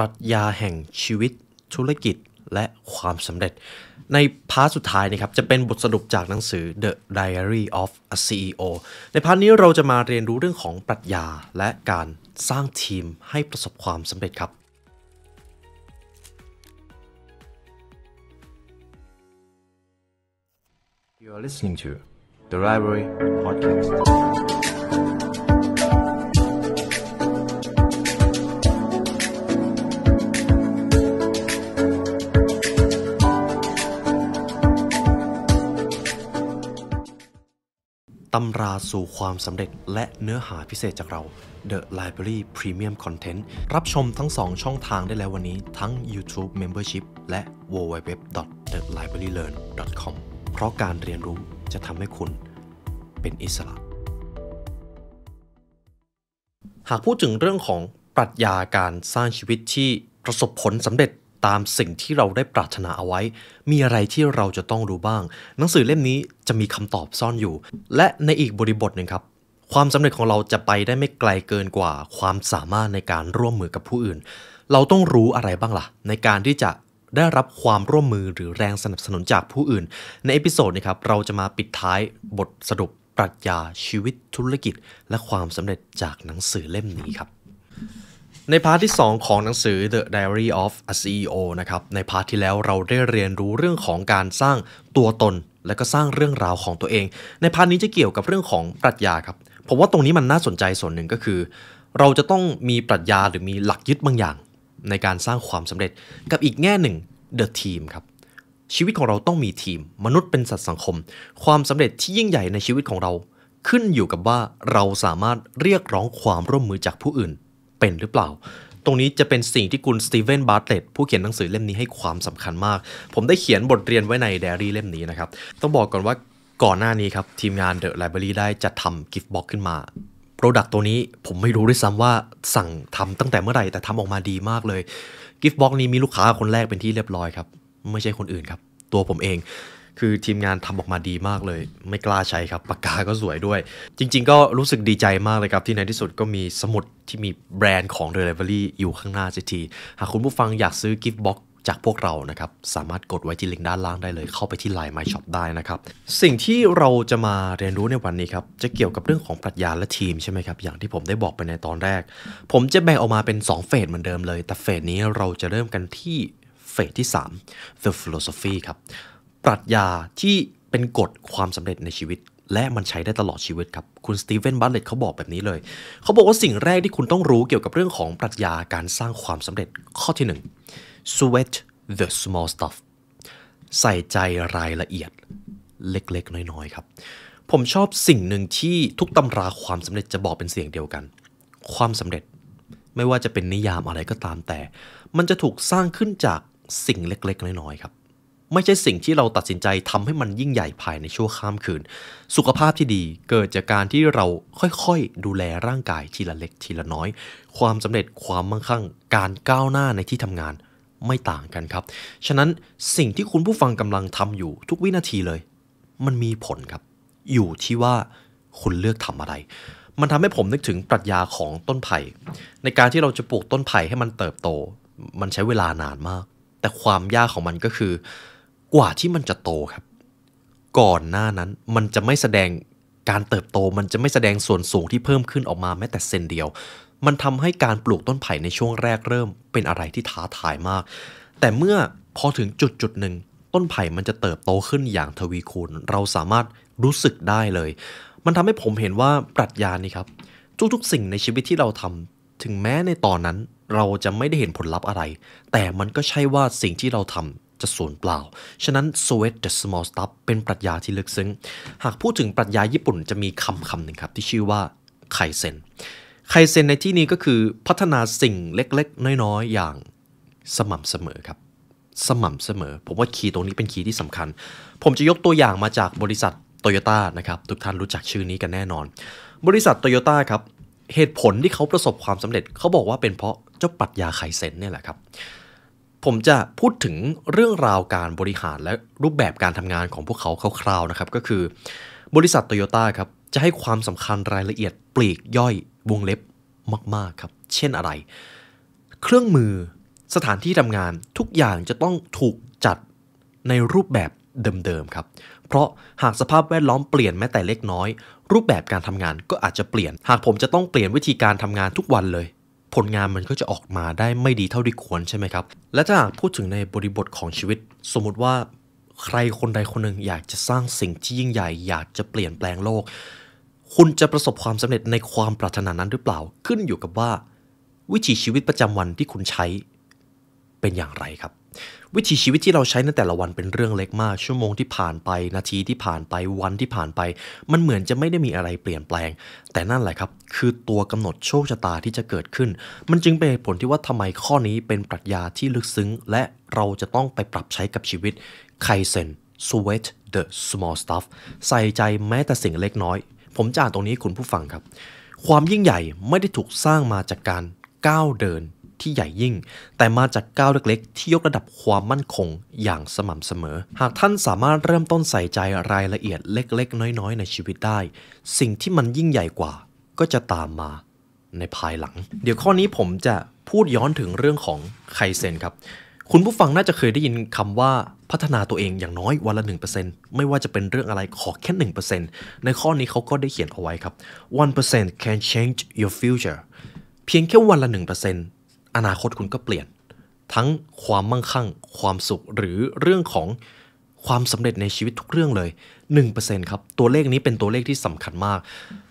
รัชญาแห่งชีวิต ธุรกิจและความสำเร็จ ในพาร์ทสุดท้ายนะครับจะเป็นบทสรุปจากหนังสือ The Diary of a CEO ในพาร์ทนี้เราจะมาเรียนรู้เรื่องของปรัชญาและการสร้างทีมให้ประสบความสำเร็จครับ You are listening to The Library Podcast ตำราสู่ความสำเร็จและเนื้อหาพิเศษจากเรา The Library Premium Content รับชมทั้ง 2 ช่องทางได้แล้ววันนี้ทั้ง YouTube Membership และ www.thelibrarylearn.com เพราะการเรียนรู้จะทำให้คุณเป็นอิสระ หากพูดถึงเรื่องของปรัชญาการสร้างชีวิตที่ประสบผลสำเร็จตามสิ่งที่เราได้ปรารถนาเอาไว้ มีอะไรที่เราจะต้องรู้บ้าง หนังสือเล่มนี้จะมีคำตอบซ่อนอยู่ และในอีกบริบทหนึ่งครับ ความสำเร็จของเราจะไปได้ไม่ไกลเกินกว่าความสามารถในการร่วมมือกับผู้อื่น เราต้องรู้อะไรบ้างละ่ะ ในการที่จะได้รับความร่วมมือ หรือแรงสนับสนุนจากผู้อื่น ในเอพิโซดนี้ครับเราจะมาปิดท้ายบทสรุปปรัชญาชีวิตธุรกิจ และความสำเร็จจากหนังสือเล่มนี้ครับในพาร์ทที่ 2 ของหนังสือ The Diary of a CEO นะครับ ในพาร์ทที่แล้วเราได้เรียนรู้เรื่องของการสร้างตัวตนและก็สร้างเรื่องราวของตัวเอง ในพาร์ทนี้จะเกี่ยวกับเรื่องของปรัชญาครับ ผมว่าตรงนี้มันน่าสนใจส่วนหนึ่งก็คือ เราจะต้องมีปรัชญา หรือมีหลักยึดบางอย่าง ในการสร้างความสำเร็จ กับอีกแง่หนึ่ง The Team ครับชีวิตของเราต้องมีทีม มนุษย์เป็นสัตว์สังคม ความสำเร็จที่ยิ่งใหญ่ในชีวิตของเราขึ้นอยู่กับว่าเราสามารถเรียกร้องความร่วมมือจากผู้อื่นเป็นหรือเปล่า ตรงนี้จะเป็นสิ่งที่คุณสตีเวนบาร์เตตผู้เขียนหนังสือเล่มนี้ให้ความสำคัญมาก ผมได้เขียนบทเรียนไว้ในไดอารี่เล่มนี้นะครับ ต้องบอกก่อนว่าก่อนหน้านี้ครับ ทีมงานเดอะไลบรารีได้จัดทำ์บ็อกซ์ขึ้นมา โปรดักต์ตัวนี้ผมไม่รู้ด้วยซ้ำว่าสั่งทำตั้งแต่เมื่อไหร่แต่ทำออกมาดีมากเลยกิ์บ็อกซ์นี้มีลูกค้าคนแรกเป็นที่เรียบร้อยครับ ไม่ใช่คนอื่นครับ ตัวผมเองคือทีมงานทำออกมาดีมากเลย ไม่กล้าใช้ครับ ปากกาก็สวยด้วย จริงๆก็รู้สึกดีใจมากเลยครับ ที่ในที่สุดก็มีสมุดที่มีแบรนด์ของ Delivery อยู่ข้างหน้าสักทีหากคุณผู้ฟังอยากซื้อ Gift Box จากพวกเรานะครับ สามารถกดไว้ที่ลิงก์ด้านล่างได้เลย เข้าไปที่ Line My Shop ได้นะครับ สิ่งที่เราจะมาเรียนรู้ในวันนี้ครับ จะเกี่ยวกับเรื่องของปรัชญาและทีมใช่ไหมครับอย่างที่ผมได้บอกไปในตอนแรก ผมจะแบ่งออกมาเป็น2เฟสเหมือนเดิมเลยแต่เฟสนี้เราจะเริ่มกันที่เฟสที่3 The Philosophy ครับปรัชญาที่เป็นกฎความสำเร็จในชีวิต และมันใช้ได้ตลอดชีวิตครับคุณสตีเวนบัตเลตเขาบอกแบบนี้เลย เขาบอกว่าสิ่งแรกที่คุณต้องรู้เกี่ยวกับเรื่องของปรัชญาการสร้างความสำเร็จข้อที่ 1 sweat the small stuff ใส่ใจรายละเอียดเล็กๆ น้อยๆ ครับ ผมชอบสิ่งหนึ่งที่ทุกตำราความสำเร็จจะบอกเป็นเสียงเดียวกัน ความสำเร็จไม่ว่าจะเป็นนิยามอะไรก็ตามแต่ มันจะถูกสร้างขึ้นจากสิ่งเล็กๆ น้อยๆครับไม่ใช่สิ่งที่เราตัดสินใจทำให้มันยิ่งใหญ่ภายในชั่วข้ามคืน สุขภาพที่ดีเกิดจากการที่เราค่อยๆ ดูแลร่างกายทีละเล็ก ทีละน้อย ความสำเร็จความมั่งคั่ง การก้าวหน้าในที่ทำงานไม่ต่างกันครับ ฉะนั้นสิ่งที่คุณผู้ฟังกำลังทำอยู่ทุกวินาทีเลย มันมีผลครับ อยู่ที่ว่าคุณเลือกทำอะไร มันทำให้ผมนึกถึงปรัชญาของต้นไผ่ในการที่เราจะปลูกต้นไผ่ให้มันเติบโต มันใช้เวลานานมาก แต่ความยากของมันก็คือกว่าที่มันจะโตครับ ก่อนหน้านั้นมันจะไม่แสดงการเติบโตมันจะไม่แสดงส่วนสูงที่เพิ่มขึ้นออกมาแม้แต่เซนเดียว มันทำให้การปลูกต้นไผ่ในช่วงแรกเริ่ม เป็นอะไรที่ท้าทายมาก แต่เมื่อพอถึงจุดจุดหนึ่ง ต้นไผ่มันจะเติบโตขึ้นอย่างทวีคูณเราสามารถรู้สึกได้เลย มันทำให้ผมเห็นว่าปรัชญานี่ครับ ทุกๆสิ่งในชีวิตที่เราทำ ถึงแม้ในตอนนั้นเราจะไม่ได้เห็นผลลัพธ์อะไร แต่มันก็ใช่ว่าสิ่งที่เราทำจะสูญเปล่า ฉะนั้น sweat the small stuff เป็นปรัชญาที่ลึกซึ้ง หากพูดถึงปรัชญาญี่ปุ่นจะมีคำคำหนึ่งครับ ที่ชื่อว่าไคเซนไคเซนในที่นี้ก็คือพัฒนาสิ่งเล็ก ๆ น้อย ๆ อย่างสม่ำเสมอครับ สม่ำเสมอ ผมว่าคีย์ตรงนี้เป็นคีย์ที่สำคัญ ผมจะยกตัวอย่างมาจากบริษัทโตโยต้านะครับ ทุกท่านรู้จักชื่อนี้กันแน่นอน บริษัทโตโยต้าครับ เหตุผลที่เขาประสบความสำเร็จ เขาบอกว่าเป็นเพราะเจ้าปรัชญาไคเซนเนี่ยแหละครับผมจะพูดถึงเรื่องราวการบริหารและรูปแบบการทำงานของพวกเขาคร่าวๆนะครับก็คือบริษัทโตโยต้าครับ จะให้ความสำคัญรายละเอียดปลีกย่อยวงเล็บมาก ๆ ครับ เช่นอะไร เครื่องมือสถานที่ทำงานทุกอย่างจะต้องถูกจัดในรูปแบบเดิมๆครับเพราะหากสภาพแวดล้อมเปลี่ยนแม้แต่เล็กน้อย รูปแบบการทำงานก็อาจจะเปลี่ยน หากผมจะต้องเปลี่ยนวิธีการทำงานทุกวันเลยผลงานมันก็จะออกมาได้ไม่ดีเท่าที่ควรใช่ไหมครับ และถ้าพูดถึงในบริบทของชีวิต สมมติว่าใครคนใดคนหนึ่งอยากจะสร้างสิ่งที่ยิ่งใหญ่ อยากจะเปลี่ยนแปลงโลก คุณจะประสบความสำเร็จในความปรารถนานั้นหรือเปล่าขึ้นอยู่กับว่า วิถีชีวิตประจำวันที่คุณใช้เป็นอย่างไรครับวิถีชีวิตที่เราใช้ในแต่ละวันเป็นเรื่องเล็กมากชั่วโมงที่ผ่านไป นาทีที่ผ่านไปวันที่ผ่านไป มันเหมือนจะไม่ได้มีอะไรเปลี่ยนแปลง แต่นั่นแหละครับ คือตัวกำหนดโชคชะตาที่จะเกิดขึ้น มันจึงเป็นเหตุผลที่ว่าทำไมข้อนี้เป็นปรัชญาที่ลึกซึ้ง และเราจะต้องไปปรับใช้กับชีวิตไคเซน sweat the small stuff ใส่ใจแม้แต่สิ่งเล็กน้อย ผมจะอ่านตรงนี้คุณผู้ฟังครับ ความยิ่งใหญ่ไม่ได้ถูกสร้างมาจากการก้าวเดินที่ใหญ่ยิ่ง แต่มาจากก้าวเล็กๆ ที่ยกระดับความมั่นคงอย่างสม่ำเสมอ หากท่านสามารถเริ่มต้นใส่ใจรายละเอียดเล็กๆ น้อยๆ ในชีวิตได้ สิ่งที่มันยิ่งใหญ่กว่าก็จะตามมาในภายหลัง เดี๋ยวข้อนี้ผมจะพูดย้อนถึงเรื่องของไคเซนครับ คุณผู้ฟังน่าจะเคยได้ยินคำว่าพัฒนาตัวเองอย่างน้อยวันละ1%ไม่ว่าจะเป็นเรื่องอะไรขอแค่1%ในข้อนี้เขาก็ได้เขียนเอาไว้ครับ1% can change your future เพียงแค่วันละ 1%อนาคตคุณก็เปลี่ยน ทั้งความมั่งคั่ง ความสุขหรือเรื่องของความสำเร็จในชีวิตทุกเรื่องเลย1%ครับตัวเลขนี้เป็นตัวเลขที่สำคัญมาก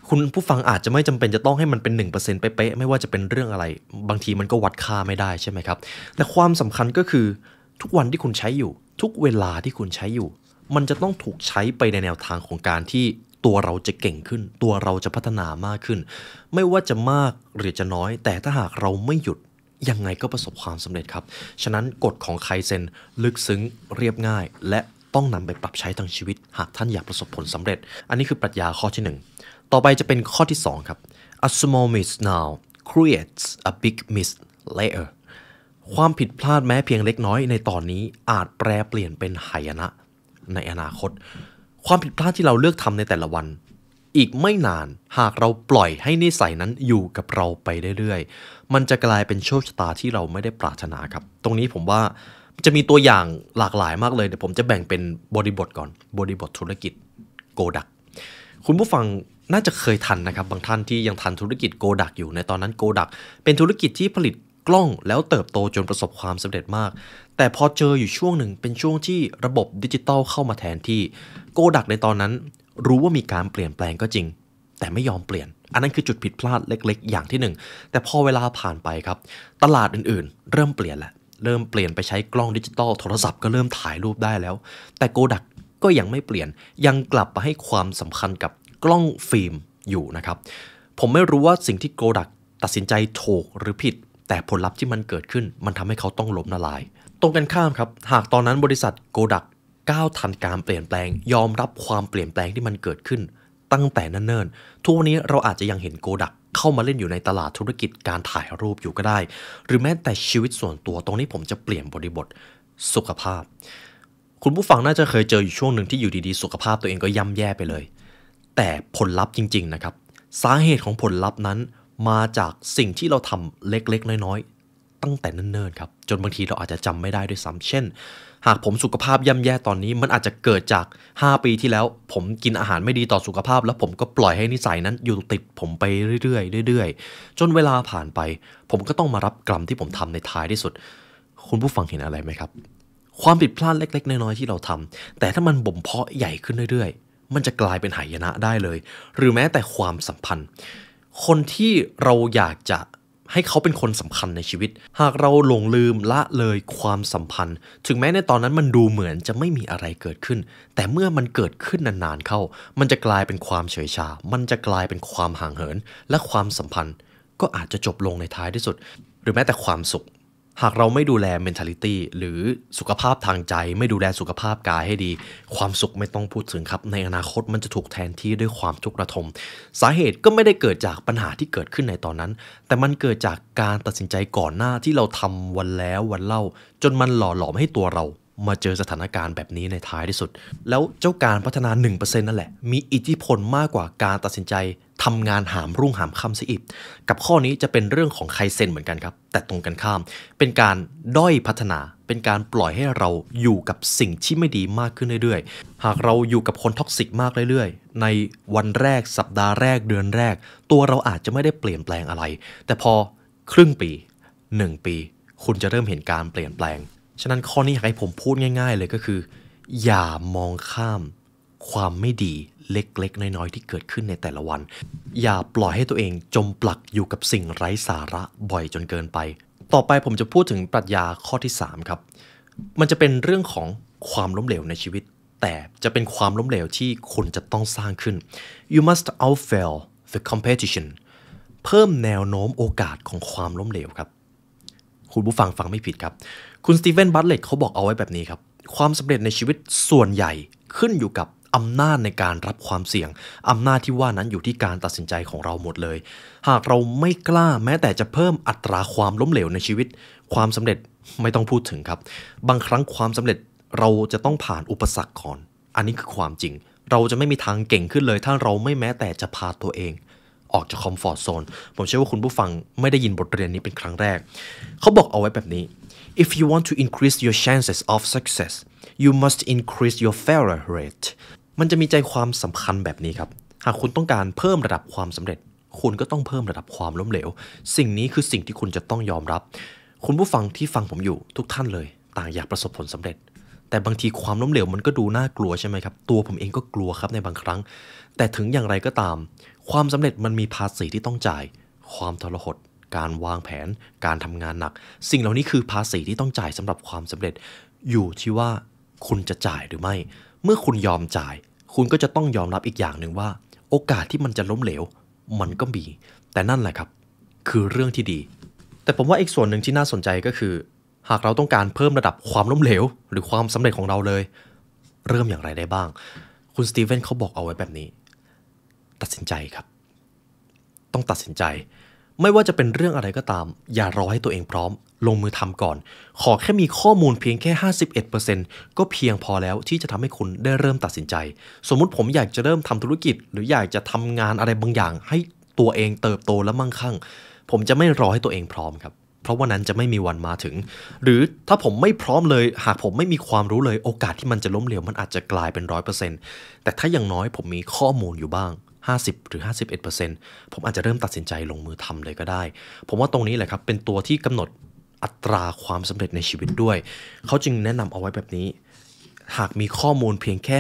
คุณผู้ฟังอาจจะไม่จำเป็นจะต้องให้มันเป็น 1%เป๊ะๆไม่ว่าจะเป็นเรื่องอะไร บางทีมันก็วัดค่าไม่ได้ใช่ไหมครับ แต่ความสำคัญก็คือทุกวันที่คุณใช้อยู่ ทุกเวลาที่คุณใช้อยู่ มันจะต้องถูกใช้ไปในแนวทางของการที่ตัวเราจะเก่งขึ้น ตัวเราจะพัฒนามากขึ้น ไม่ว่าจะมากหรือจะน้อย แต่ถ้าหากเราไม่หยุดยังไงก็ประสบความสำเร็จครับ ฉะนั้นกฎของไคเซนลึกซึ้งเรียบง่าย และต้องนำไปปรับใช้ทั้งชีวิตหากท่านอยากประสบผลสำเร็จ อันนี้คือปรัชญาข้อที่ 1 ต่อไปจะเป็นข้อที่2ครับ a small miss now creates a big miss later ความผิดพลาดแม้เพียงเล็กน้อยในตอนนี้อาจแปรเปลี่ยนเป็นหายนะ ในอนาคต ความผิดพลาดที่เราเลือกทำในแต่ละวันอีกไม่นาน หากเราปล่อยให้นิสัยนั้นอยู่กับเราไปเรื่อยๆมันจะกลายเป็นโชคชะตาที่เราไม่ได้ปรารถนาครับ ตรงนี้ผมว่าจะมีตัวอย่างหลากหลายมากเลยเดี๋ยวผมจะแบ่งเป็นบริบทก่อนบริบทธุรกิจโกดักคุณผู้ฟังน่าจะเคยทันนะครับบางท่านที่ยังทันธุรกิจโกดักอยู่ในตอนนั้นโกดักเป็นธุรกิจที่ผลิตกล้องแล้วเติบโตจนประสบความสำเร็จมาก แต่พอเจออยู่ช่วงหนึ่งเป็นช่วงที่ระบบดิจิตอลเข้ามาแทนที่โกดักในตอนนั้นรู้ว่ามีการเปลี่ยนแปลงก็จริง แต่ไม่ยอมเปลี่ยน อันนั้นคือจุดผิดพลาดเล็กๆ อย่างที่ 1 แต่พอเวลาผ่านไปครับ ตลาดอื่นๆเริ่มเปลี่ยนแหละเริ่มเปลี่ยนไปใช้กล้องดิจิตอลโทรศัพท์ก็เริ่มถ่ายรูปได้แล้ว แต่โกดักก็ยังไม่เปลี่ยนยังกลับมาให้ความสำคัญกับกล้องฟิล์มอยู่นะครับ ผมไม่รู้ว่าสิ่งที่โกดักตัดสินใจถกหรือผิด แต่ผลลัพธ์ที่มันเกิดขึ้น มันทำให้เขาต้องล้มละลาย ตรงกันข้ามครับหากตอนนั้นบริษัทโกดักก้าวทันการเปลี่ยนแปลงยอมรับความเปลี่ยนแปลงที่มันเกิดขึ้น ตั้งแต่นั้นเนิ่นทุกวันนี้เราอาจจะยังเห็นโกดัก เข้ามาเล่นอยู่ในตลาดธุรกิจการถ่ายรูปอยู่ก็ได้ หรือแม้แต่ชีวิตส่วนตัวตรงนี้ผมจะเปลี่ยนบริบทสุขภาพ คุณผู้ฟังน่าจะเคยเจออยู่ช่วงหนึ่งที่อยู่ดีๆสุขภาพตัวเองก็ย่ำแย่ไปเลย แต่ผลลัพธ์จริงๆนะครับสาเหตุของผลลัพธ์นั้น มาจากสิ่งที่เราทำเล็กๆ น้อยๆตั้งแต่เนิ่นๆครับจนบางทีเราอาจจะจำไม่ได้ด้วยซ้ำเช่นหากผมสุขภาพย่ำแย่ตอนนี้มันอาจจะเกิดจาก 5 ปีที่แล้ว ผมกินอาหารไม่ดีต่อสุขภาพ แล้วผมก็ปล่อยให้นิสัยนั้นอยู่ติดผมไปเรื่อยๆเรื่อย ๆ จนเวลาผ่านไป ผมก็ต้องมารับกรรมที่ผมทำในท้ายที่สุด คุณผู้ฟังเห็นอะไรไหมครับ ความผิดพลาดเล็ก ๆ น้อยๆที่เราทำ แต่ถ้ามันบ่มเพาะใหญ่ขึ้นเรื่อยๆ มันจะกลายเป็นหายนะได้เลย หรือแม้แต่ความสัมพันธ์ คนที่เราอยากจะให้เขาเป็นคนสำคัญในชีวิต หากเราหลงลืมละเลยความสัมพันธ์ ถึงแม้ในตอนนั้นมันดูเหมือนจะไม่มีอะไรเกิดขึ้น แต่เมื่อมันเกิดขึ้นนานๆเข้า มันจะกลายเป็นความเฉยชา มันจะกลายเป็นความห่างเหิน และความสัมพันธ์ ก็อาจจะจบลงในท้ายที่สุด หรือแม้แต่ความสุขหากเราไม่ดูแล mentality หรือสุขภาพทางใจไม่ดูแลสุขภาพกายให้ดี ความสุขไม่ต้องพูดถึงครับ ในอนาคตมันจะถูกแทนที่ด้วยความทุกข์ระทม สาเหตุก็ไม่ได้เกิดจากปัญหาที่เกิดขึ้นในตอนนั้น แต่มันเกิดจากการตัดสินใจก่อนหน้าที่เราทำวันแล้ววันเล่า จนมันหล่อหลอมให้ตัวเรามาเจอสถานการณ์แบบนี้ในท้ายที่สุด แล้วเจ้าการพัฒนา 1%นั่นแหละ มีอิทธิพลมากกว่าการตัดสินใจทำงานหามรุ่งหามค่ำซะอีกกับข้อนี้จะเป็นเรื่องของไคเซนเหมือนกันครับ แต่ตรงกันข้าม เป็นการด้อยพัฒนา เป็นการปล่อยให้เราอยู่กับสิ่งที่ไม่ดีมากขึ้นเรื่อย ๆ หากเราอยู่กับคนท็อกซิกมากเรื่อยๆ ในวันแรก สัปดาห์แรก เดือนแรก ตัวเราอาจจะไม่ได้เปลี่ยนแปลงอะไร แต่พอครึ่งปี 1 ปี คุณจะเริ่มเห็นการเปลี่ยนแปลงฉะนั้นข้อนี้อยากให้ผมพูดง่ายๆเลยก็คือ อย่ามองข้ามความไม่ดีเล็กๆ น้อยๆ ที่เกิดขึ้นในแต่ละวัน อย่าปล่อยให้ตัวเองจมปลักอยู่กับสิ่งไร้สาระบ่อยจนเกินไป ต่อไปผมจะพูดถึงปรัชญาข้อที่ 3 ครับ มันจะเป็นเรื่องของความล้มเหลวในชีวิต แต่จะเป็นความล้มเหลวที่คุณจะต้องสร้างขึ้น you must outfail the competition เพิ่มแนวโน้มโอกาสของความล้มเหลวครับคุณผู้ฟังฟังไม่ผิดครับ คุณสตีเวนบัตเลตเขาบอกเอาไว้แบบนี้ครับความสำเร็จในชีวิตส่วนใหญ่ขึ้นอยู่กับอำนาจในการรับความเสี่ยงอำนาจที่ว่านั้นอยู่ที่การตัดสินใจของเราหมดเลย หากเราไม่กล้าแม้แต่จะเพิ่มอัตราความล้มเหลวในชีวิต ความสำเร็จไม่ต้องพูดถึงครับบางครั้งความสำเร็จเราจะต้องผ่านอุปสรรคก่อนอันนี้คือความจริง เราจะไม่มีทางเก่งขึ้นเลย ถ้าเราไม่แม้แต่จะพาตัวเองออกจากคอมฟอร์ทโซน ผมเชื่อว่าคุณผู้ฟังไม่ได้ยินบทเรียนนี้เป็นครั้งแรก เขาบอกเอาไว้แบบนี้ if you want to increase your chances of success you must increase your failure rate มันจะมีใจความสำคัญแบบนี้ครับ หากคุณต้องการเพิ่มระดับความสำเร็จ คุณก็ต้องเพิ่มระดับความล้มเหลว สิ่งนี้คือสิ่งที่คุณจะต้องยอมรับ คุณผู้ฟังที่ฟังผมอยู่ทุกท่านเลย ต่างอยากประสบผลสำเร็จแต่บางทีความล้มเหลวมันก็ดูน่ากลัวใช่ไหมครับ ตัวผมเองก็กลัวครับในบางครั้ง แต่ถึงอย่างไรก็ตาม ความสำเร็จมันมีภาษีที่ต้องจ่าย ความทรหดการวางแผน การทำงานหนัก สิ่งเหล่านี้คือภาษีที่ต้องจ่ายสำหรับความสำเร็จอยู่ที่ว่าคุณจะจ่ายหรือไม่ เมื่อคุณยอมจ่าย คุณก็จะต้องยอมรับอีกอย่างหนึ่งว่า โอกาสที่มันจะล้มเหลวมันก็มี แต่นั่นแหละครับ คือเรื่องที่ดี แต่ผมว่าอีกส่วนหนึ่งที่น่าสนใจก็คือหากเราต้องการเพิ่มระดับความล้มเหลวหรือความสำเร็จของเราเลย เริ่มอย่างไรได้บ้าง คุณสตีเวนเขาบอกเอาไว้แบบนี้ ตัดสินใจครับ ต้องตัดสินใจ ไม่ว่าจะเป็นเรื่องอะไรก็ตาม อย่ารอให้ตัวเองพร้อม ลงมือทำก่อน ขอแค่มีข้อมูลเพียงแค่51%ก็เพียงพอแล้วที่จะทำให้คุณได้เริ่มตัดสินใจ สมมุติผมอยากจะเริ่มทำธุรกิจ หรืออยากจะทำงานอะไรบางอย่าง ให้ตัวเองเติบโตและมั่งคั่ง ผมจะไม่รอให้ตัวเองพร้อมครับเพราะวันนั้นจะไม่มีวันมาถึง หรือถ้าผมไม่พร้อมเลย หากผมไม่มีความรู้เลย โอกาสที่มันจะล้มเหลวมันอาจจะกลายเป็นร้อยเปอร์เซ็นต์แต่ถ้าอย่างน้อยผมมีข้อมูลอยู่บ้าง 50 หรือ 51%ผมอาจจะเริ่มตัดสินใจลงมือทำเลยก็ได้ ผมว่าตรงนี้แหละครับ เป็นตัวที่กำหนดอัตราความสำเร็จในชีวิตด้วย เขาจึงแนะนำเอาไว้แบบนี้ หากมีข้อมูลเพียงแค่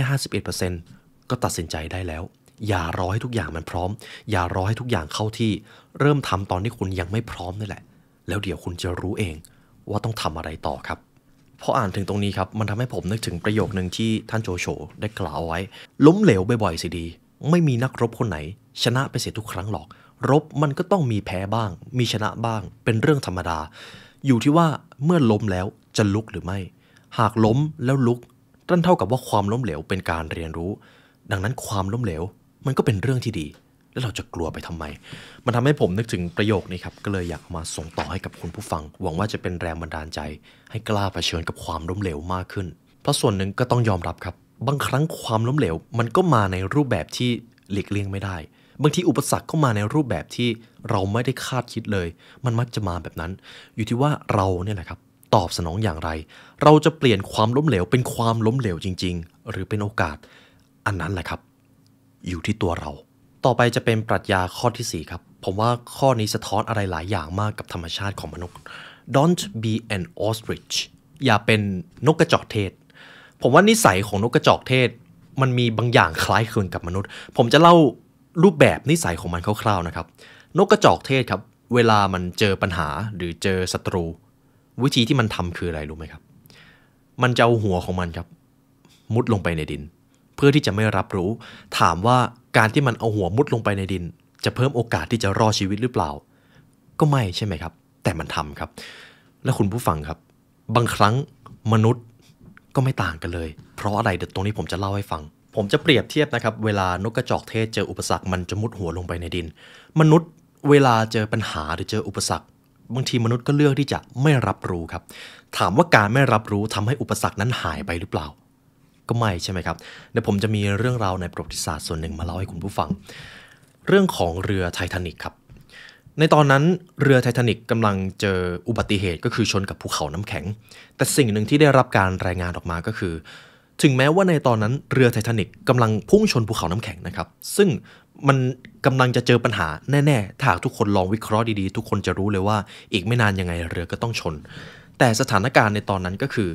51%ก็ตัดสินใจได้แล้ว อย่ารอให้ทุกอย่างมันพร้อม อย่ารอให้ทุกอย่างเข้าที่ เริ่มทำตอนที่คุณยังไม่พร้อมนี่แหละแล้วเดี๋ยวคุณจะรู้เองว่าต้องทำอะไรต่อครับพออ่านถึงตรงนี้ครับ มันทำให้ผมนึกถึงประโยคหนึ่งที่ท่านโจโฉได้กล่าวไว้ล้มเหลวบ่อยๆสิดี ไม่มีนักรบคนไหน ชนะไปเสียทุกครั้งหรอก รบมันก็ต้องมีแพ้บ้าง มีชนะบ้าง เป็นเรื่องธรรมดา อยู่ที่ว่าเมื่อล้มแล้วจะลุกหรือไม่ หากล้มแล้วลุกนั่นเท่ากับว่าความล้มเหลวเป็นการเรียนรู้ ดังนั้นความล้มเหลวมันก็เป็นเรื่องที่ดีแล้วเราจะกลัวไปทำไม มันทำให้ผมนึกถึงประโยคนี้ครับ ก็เลยอยากมาส่งต่อให้กับคุณผู้ฟัง หวังว่าจะเป็นแรงบันดาลใจ ให้กล้าเผชิญกับความล้มเหลวมากขึ้น เพราะส่วนหนึ่งก็ต้องยอมรับครับ บางครั้งความล้มเหลวมันก็มาในรูปแบบที่หลีกเลี่ยงไม่ได้ บางทีอุปสรรคก็มาในรูปแบบที่เราไม่ได้คาดคิดเลย มันมักจะมาแบบนั้น อยู่ที่ว่าเราเนี่ยแหละครับตอบสนองอย่างไร เราจะเปลี่ยนความล้มเหลวเป็นความล้มเหลวจริง ๆ หรือเป็นโอกาสอันนั้นแหละครับ อยู่ที่ตัวเราต่อไปจะเป็นปรัชญาข้อที่ 4 ครับ ผมว่าข้อนี้สะท้อนอะไรหลายอย่างมากกับธรรมชาติของมนุษย์ Don't be an ostrich อย่าเป็นนกกระจอกเทศ ผมว่านิสัยของนกกระจอกเทศ มันมีบางอย่างคล้ายคลึงกับมนุษย์ ผมจะเล่ารูปแบบนิสัยของมันคร่าวๆนะครับ นกกระจอกเทศครับ เวลามันเจอปัญหาหรือเจอศัตรู วิธีที่มันทำคืออะไรรู้ไหมครับ มันจะเอาหัวของมันครับ มุดลงไปในดิน เพื่อที่จะไม่รับรู้ ถามว่าการที่มันเอาหัวมุดลงไปในดินจะเพิ่มโอกาสที่จะรอดชีวิตหรือเปล่า ก็ไม่ใช่ไหมครับ แต่มันทำครับ และคุณผู้ฟังครับ บางครั้งมนุษย์ก็ไม่ต่างกันเลย เพราะอะไรเดี๋ยวตรงนี้ผมจะเล่าให้ฟัง ผมจะเปรียบเทียบนะครับ เวลานกกระจอกเทศเจออุปสรรคมันจะมุดหัวลงไปในดิน มนุษย์เวลาเจอปัญหาหรือเจออุปสรรคบางทีมนุษย์ก็เลือกที่จะไม่รับรู้ครับ ถามว่าการไม่รับรู้ทำให้อุปสรรคนั้นหายไปหรือเปล่าก็ไม่ใช่ไหมครับ เดี๋ยวผมจะมีเรื่องราวในประวัติศาสตร์ส่วนหนึ่งมาเล่าให้คุณผู้ฟัง เรื่องของเรือไททานิกครับ ในตอนนั้นเรือไททานิกกำลังเจออุบัติเหตุ ก็คือชนกับภูเขาน้ำแข็ง แต่สิ่งหนึ่งที่ได้รับการรายงานออกมาก็คือ ถึงแม้ว่าในตอนนั้นเรือไททานิกกำลังพุ่งชนภูเขาน้ำแข็งนะครับซึ่งมันกำลังจะเจอปัญหาแน่ๆถ้าทุกคนลองวิเคราะห์ดีๆ ทุกคนจะรู้เลยว่าอีกไม่นานยังไงเรือก็ต้องชน แต่สถานการณ์ในตอนนั้นก็คือ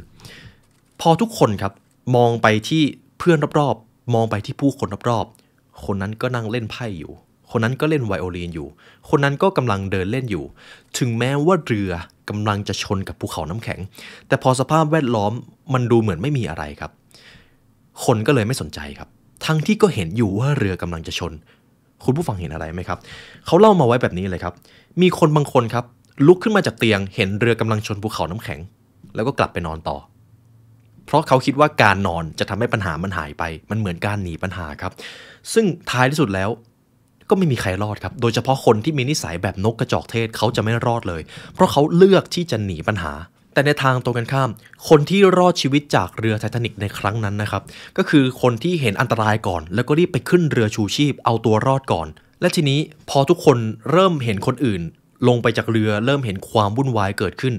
พอทุกคนครับมองไปที่เพื่อนรอบๆ มองไปที่ผู้คนรอบๆ คนนั้นก็นั่งเล่นไพ่อยู่ คนนั้นก็เล่นไวโอลินอยู่ คนนั้นก็กำลังเดินเล่นอยู่ ถึงแม้ว่าเรือกำลังจะชนกับภูเขาน้ำแข็ง แต่พอสภาพแวดล้อมมันดูเหมือนไม่มีอะไรครับ คนก็เลยไม่สนใจครับ ทั้งที่ก็เห็นอยู่ว่าเรือกำลังจะชน คุณผู้ฟังเห็นอะไรไหมครับ เขาเล่ามาไว้แบบนี้เลยครับ มีคนบางคนครับลุกขึ้นมาจากเตียงเห็นเรือกำลังชนภูเขาน้ำแข็ง แล้วก็กลับไปนอนต่อเพราะเขาคิดว่าการนอนจะทำให้ปัญหามันหายไป มันเหมือนการหนีปัญหาครับ ซึ่งท้ายที่สุดแล้วก็ไม่มีใครรอดครับ โดยเฉพาะคนที่มีนิสัยแบบนกกระจอกเทศเขาจะไม่รอดเลย เพราะเขาเลือกที่จะหนีปัญหา แต่ในทางตรงกันข้าม คนที่รอดชีวิตจากเรือไททานิกในครั้งนั้นนะครับ ก็คือคนที่เห็นอันตรายก่อน แล้วก็รีบไปขึ้นเรือชูชีพเอาตัวรอดก่อน และทีนี้พอทุกคนเริ่มเห็นคนอื่น ลงไปจากเรือเริ่มเห็นความวุ่นวายเกิดขึ้น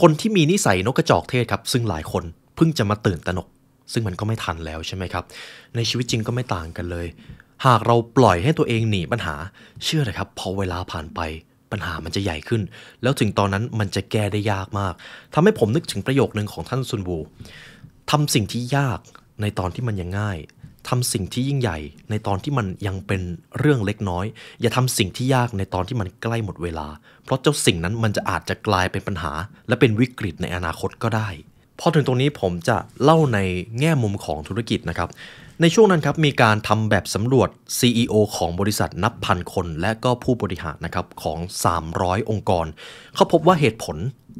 คนที่มีนิสัยนกกระจอกเทศครับ ซึ่งหลายคนเพิ่งจะมาตื่นตระหนก ซึ่งมันก็ไม่ทันแล้วใช่ไหมครับในชีวิตจริงก็ไม่ต่างกันเลย หากเราปล่อยให้ตัวเองหนีปัญหาเชื่อเลยครับพอเวลาผ่านไปปัญหามันจะใหญ่ขึ้น แล้วถึงตอนนั้นมันจะแก้ได้ยากมาก ทำให้ผมนึกถึงประโยคนึงของท่านซุนบูทำสิ่งที่ยากในตอนที่มันยังง่าย ทำสิ่งที่ยิ่งใหญ่ในตอนที่มันยังเป็นเรื่องเล็กน้อยอย่าทำสิ่งที่ยากในตอนที่มันใกล้หมดเวลา เพราะเจ้าสิ่งนั้นมันจะอาจจะกลายเป็นปัญหา และเป็นวิกฤตในอนาคตก็ได้พอถึงตรงนี้ผมจะเล่าในแง่มุมของธุรกิจนะครับ ในช่วงนั้นครับมีการทำแบบสำรวจ CEO ของบริษัทนับพันคนและก็ผู้บริหารนะครับของ 300 องค์กร เขาพบว่าเหตุผล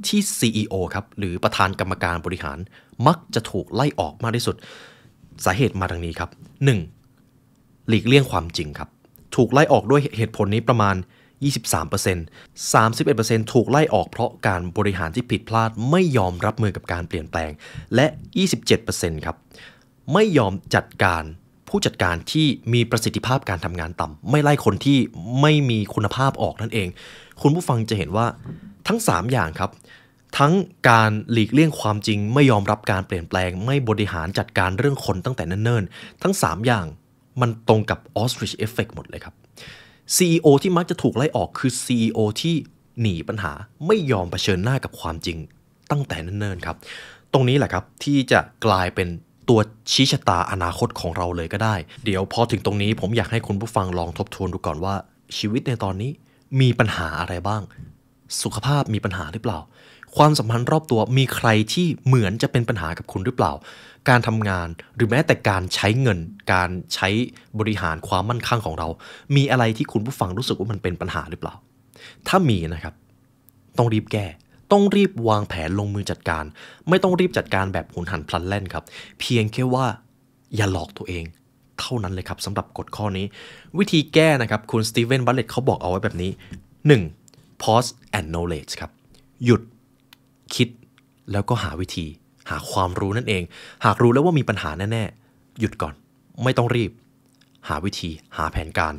ที่ CEO ครับ หรือประธานกรรมการบริหาร มักจะถูกไล่ออกมากที่สุด สาเหตุมาดังนี้ครับ 1. หลีกเลี่ยงความจริงครับ ถูกไล่ออกด้วยเหตุผลนี้ประมาณ23% 31%ถูกไล่ออกเพราะการบริหารที่ผิดพลาด ไม่ยอมรับมือกับการเปลี่ยนแปลง และ 27%ครับ ไม่ยอมจัดการผู้จัดการที่มีประสิทธิภาพการทำงานต่ำไม่ไล่คนที่ไม่มีคุณภาพออกนั่นเอง คุณผู้ฟังจะเห็นว่าทั้ง 3 อย่างครับ ทั้งการหลีกเลี่ยงความจริง ไม่ยอมรับการเปลี่ยนแปลง ไม่บริหารจัดการเรื่องคนตั้งแต่เนิ่นๆ ทั้ง 3อย่างมันตรงกับ ostrich effect หมดเลยครับ CEO ที่มักจะถูกไล่ออกคือ CEO ที่หนีปัญหาไม่ยอมเผชิญหน้ากับความจริงตั้งแต่เนิ่นๆครับ ตรงนี้แหละครับที่จะกลายเป็นตัวชี้ชะตาอนาคตของเราเลยก็ได้ เดี๋ยวพอถึงตรงนี้ผมอยากให้คุณผู้ฟังลองทบทวนดูก่อนว่า ชีวิตในตอนนี้มีปัญหาอะไรบ้าง สุขภาพมีปัญหาหรือเปล่า ความสัมพันธ์รอบตัวมีใครที่เหมือนจะเป็นปัญหากับคุณหรือเปล่าการทำงานหรือแม้แต่การใช้เงิน การใช้บริหารความมั่นคงของเรา มีอะไรที่คุณผู้ฟังรู้สึกว่ามันเป็นปัญหาหรือเปล่า ถ้ามีนะครับ ต้องรีบแก้ ต้องรีบวางแผนลงมือจัดการ ไม่ต้องรีบจัดการแบบหุนหันพลันแล่นครับ เพียงแค่ว่าอย่าหลอกตัวเองเท่านั้นเลยครับสำหรับกฎข้อนี้ วิธีแก้นะครับ คุณสตีเวนบัลเลตเขาบอกเอาไว้แบบนี้ 1. pause and knowledge ครับหยุดคิดแล้วก็หาวิธีหาความรู้นั่นเอง หากรู้แล้วว่ามีปัญหาแน่ๆ หยุดก่อนไม่ต้องรีบ หาวิธีหาแผนการ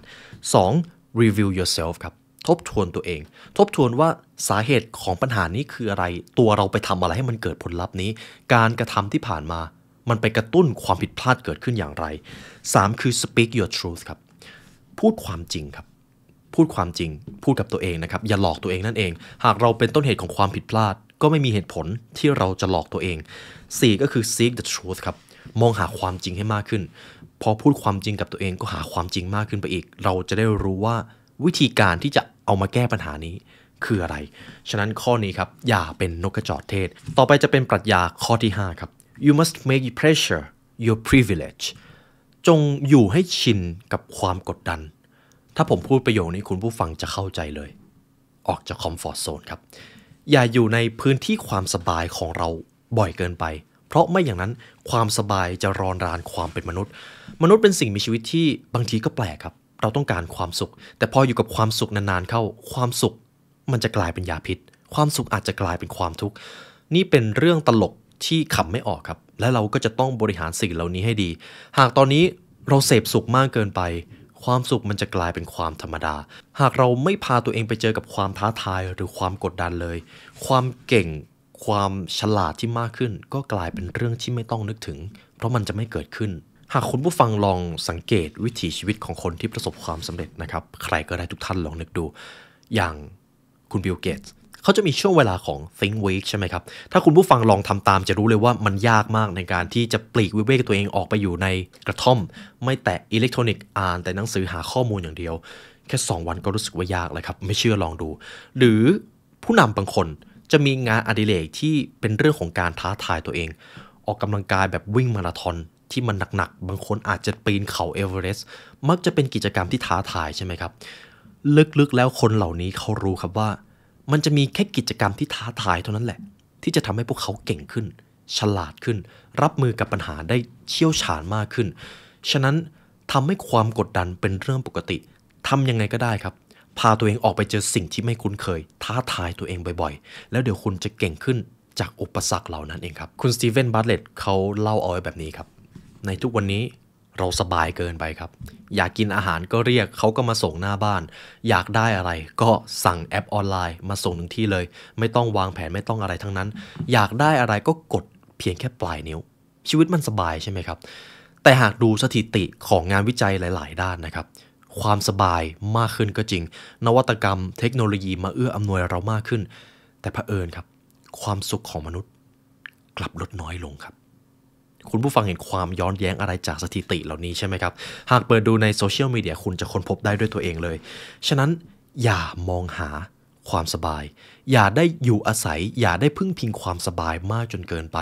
2. review yourself ครับ ทบทวนตัวเอง ทบทวนว่าสาเหตุของปัญหานี้คืออะไร ตัวเราไปทำอะไรให้มันเกิดผลลัพธ์นี้ การกระทำที่ผ่านมามันไปกระตุ้นความผิดพลาดเกิดขึ้นอย่างไร 3. คือ speak your truth ครับ พูดความจริงครับ พูดความจริงพูดกับตัวเองนะครับอย่าหลอกตัวเองนั่นเอง หากเราเป็นต้นเหตุของความผิดพลาดก็ไม่มีเหตุผลที่เราจะหลอกตัวเอง 4 ก็คือ seek the truth ครับ มองหาความจริงให้มากขึ้น พอพูดความจริงกับตัวเองก็หาความจริงมากขึ้นไปอีก เราจะได้รู้ว่าวิธีการที่จะเอามาแก้ปัญหานี้คืออะไร ฉะนั้นข้อนี้ครับ อย่าเป็นนกกระจอกเทศ ต่อไปจะเป็นปรัชญาข้อที่ 5 ครับ you must make pressure your privilege จงอยู่ให้ชินกับความกดดัน ถ้าผมพูดประโยคนี้คุณผู้ฟังจะเข้าใจเลย ออกจากคอมฟอร์ทโซนครับอย่าอยู่ในพื้นที่ความสบายของเราบ่อยเกินไป เพราะไม่อย่างนั้นความสบายจะรอนรานความเป็นมนุษย์ มนุษย์เป็นสิ่งมีชีวิตที่บางทีก็แปลกครับ เราต้องการความสุข แต่พออยู่กับความสุขนานๆเข้าความสุข มันจะกลายเป็นยาพิษ ความสุขอาจจะกลายเป็นความทุกข์นี่เป็นเรื่องตลกที่ขำไม่ออกครับ และเราก็จะต้องบริหารสิ่งเหล่านี้ให้ดี หากตอนนี้เราเสพสุขมากเกินไปความสุขมันจะกลายเป็นความธรรมดา หากเราไม่พาตัวเองไปเจอกับความท้าทายหรือความกดดันเลย ความเก่ง ความฉลาดที่มากขึ้น ก็กลายเป็นเรื่องที่ไม่ต้องนึกถึง เพราะมันจะไม่เกิดขึ้น หากคุณผู้ฟังลองสังเกตวิถีชีวิตของคนที่ประสบความสำเร็จนะครับ ใครก็ได้ทุกท่านลองนึกดู อย่างคุณบิลเกตส์เขาจะมีช่วงเวลาของ think week ใช่ไหมครับ ถ้าคุณผู้ฟังลองทำตามจะรู้เลยว่ามันยากมากในการที่จะปลีกวิเวกตัวเองออกไปอยู่ในกระท่อม ไม่แตะอิเล็กทรอนิกส์อ่าน แต่หนังสือหาข้อมูลอย่างเดียว แค่ 2 วันก็รู้สึกว่ายากเลยครับ ไม่เชื่อลองดู หรือผู้นำบางคนจะมีงานอดิเรกที่เป็นเรื่องของการท้าทายตัวเอง ออกกำลังกายแบบวิ่งมาราธอนที่มันหนักๆบางคนอาจจะปีนเขาเอเวอเรสต์มักจะเป็นกิจกรรมที่ท้าทายใช่ไหมครับลึกๆแล้วคนเหล่านี้เขารู้ครับว่ามันจะมีแค่กิจกรรมที่ท้าทายเท่านั้นแหละ ที่จะทำให้พวกเขาเก่งขึ้น ฉลาดขึ้น รับมือกับปัญหาได้เชี่ยวชาญมากขึ้น ฉะนั้นทำให้ความกดดันเป็นเรื่องปกติ ทํำยังไงก็ได้ครับ พาตัวเองออกไปเจอสิ่งที่ไม่คุ้นเคย ท้าทายตัวเองบ่อย ๆ แล้วเดี๋ยวคุณจะเก่งขึ้นจากอุปสรรคเหล่านั้นเองครับคุณสตีเวนบัตเลตเขาเล่าเอาไว้แบบนี้ครับในทุกวันนี้เราสบายเกินไปครับ อยากกินอาหารก็เรียกเขาก็มาส่งหน้าบ้าน อยากได้อะไรก็สั่งแอปออนไลน์ มาส่งถึงที่เลย ไม่ต้องวางแผนไม่ต้องอะไรทั้งนั้น อยากได้อะไรก็กดเพียงแค่ปลายนิ้ว ชีวิตมันสบายใช่ไหมครับแต่หากดูสถิติของงานวิจัยหลาย ๆ ด้านนะครับ ความสบายมากขึ้นก็จริง นวัตกรรมเทคโนโลยีมาเอื้ออำนวยเรามากขึ้น แต่เผอิญครับ ความสุขของมนุษย์ กลับลดน้อยลงครับคุณผู้ฟังเห็นความย้อนแย้งอะไรจากสถิติเหล่านี้ใช่ไหมครับ หากเปิดดูในโซเชียลมีเดียคุณจะค้นพบได้ด้วยตัวเองเลย ฉะนั้นอย่ามองหาความสบาย อย่าได้อยู่อาศัย อย่าได้พึ่งพิงความสบายมากจนเกินไป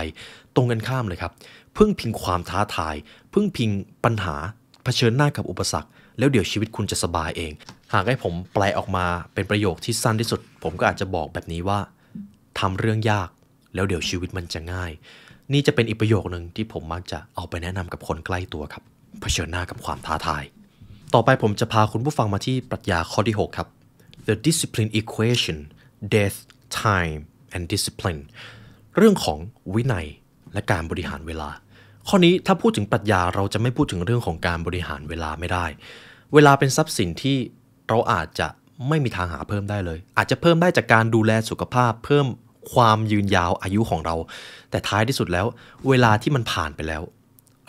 ตรงกันข้ามเลยครับ พึ่งพิงความท้าทาย พึ่งพิงปัญหาเผชิญหน้ากับอุปสรรค แล้วเดี๋ยวชีวิตคุณจะสบายเอง หากให้ผมแปลออกมาเป็นประโยคที่สั้นที่สุด ผมก็อาจจะบอกแบบนี้ว่าทำเรื่องยาก แล้วเดี๋ยวชีวิตมันจะง่ายนี่จะเป็นอีกประโยคหนึ่งที่ผมมักจะเอาไปแนะนำกับคนใกล้ตัวครับเผชิญหน้ากับความท้าทาย ต่อไปผมจะพาคุณผู้ฟังมาที่ปรัชญาข้อที่6ครับ the discipline equation death time and discipline เรื่องของวินัยและการบริหารเวลา ข้อนี้ถ้าพูดถึงปรัชญาเราจะไม่พูดถึงเรื่องของการบริหารเวลาไม่ได้ เวลาเป็นทรัพย์สินที่เราอาจจะไม่มีทางหาเพิ่มได้เลย อาจจะเพิ่มได้จากการดูแลสุขภาพเพิ่มความยืนยาวอายุของเรา แต่ท้ายที่สุดแล้ว เวลาที่มันผ่านไปแล้ว